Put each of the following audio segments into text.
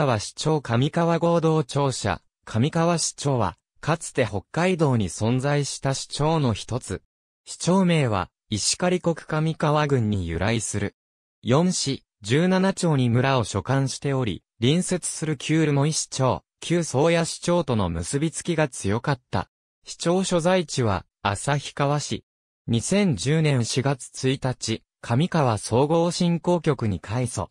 川市長上川合同庁舎、上川市長は、かつて北海道に存在した市長の一つ。市長名は、石狩国上川郡に由来する。四市、十七町に村を所管しており、隣接する旧留萌市長、旧宗谷市長との結びつきが強かった。市長所在地は、旭川市。2010年4月1日、上川総合振興局に改祖。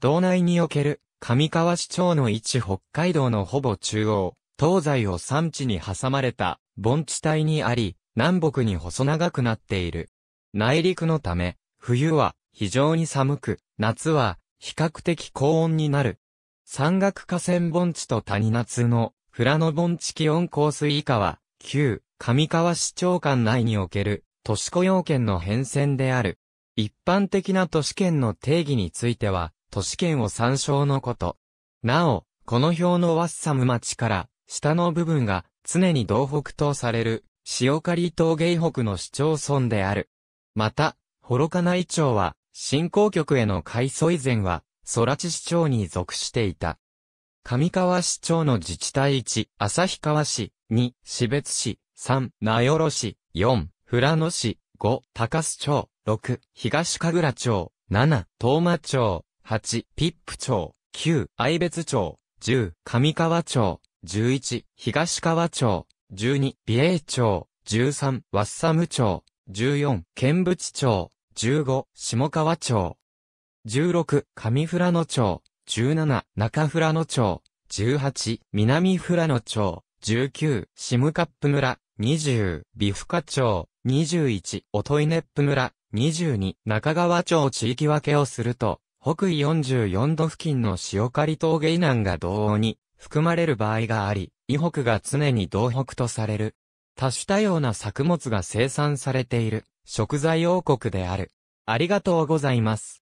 道内における上川市町の位置北海道のほぼ中央、東西を山地に挟まれた盆地帯にあり、南北に細長くなっている。内陸のため、冬は非常に寒く、夏は比較的高温になる。山岳河川盆地と谷夏の富良野盆地気温降水以下は、旧上川市町間内における都市雇用圏の変遷である。一般的な都市圏の定義については、都市圏を参照のこと。なお、この表のワッサム町から、下の部分が常に東北とされる、塩刈峠北の市町村である。また、幌加内町は、振興局への改装以前は、空知市町に属していた。上川市町の自治体1、旭川市、2、市別市、3、名寄市、4、富良野市、5、高須町、6、東神楽町、7、東間町、8、ピップ町、9、愛別町、10、上川町、11、東川町、12、美瑛町、13、ワッサム町、14、県淵町、15、下川町、16、上富良野町、17、中富良野町、18、南富良野町、19、下カップ村、20、美深町、21、オトイネップ村、22、中川町地域分けをすると、北緯44度付近の塩刈峠以南が同王に含まれる場合があり、以北が常に同北とされる。多種多様な作物が生産されている食材王国である。ありがとうございます。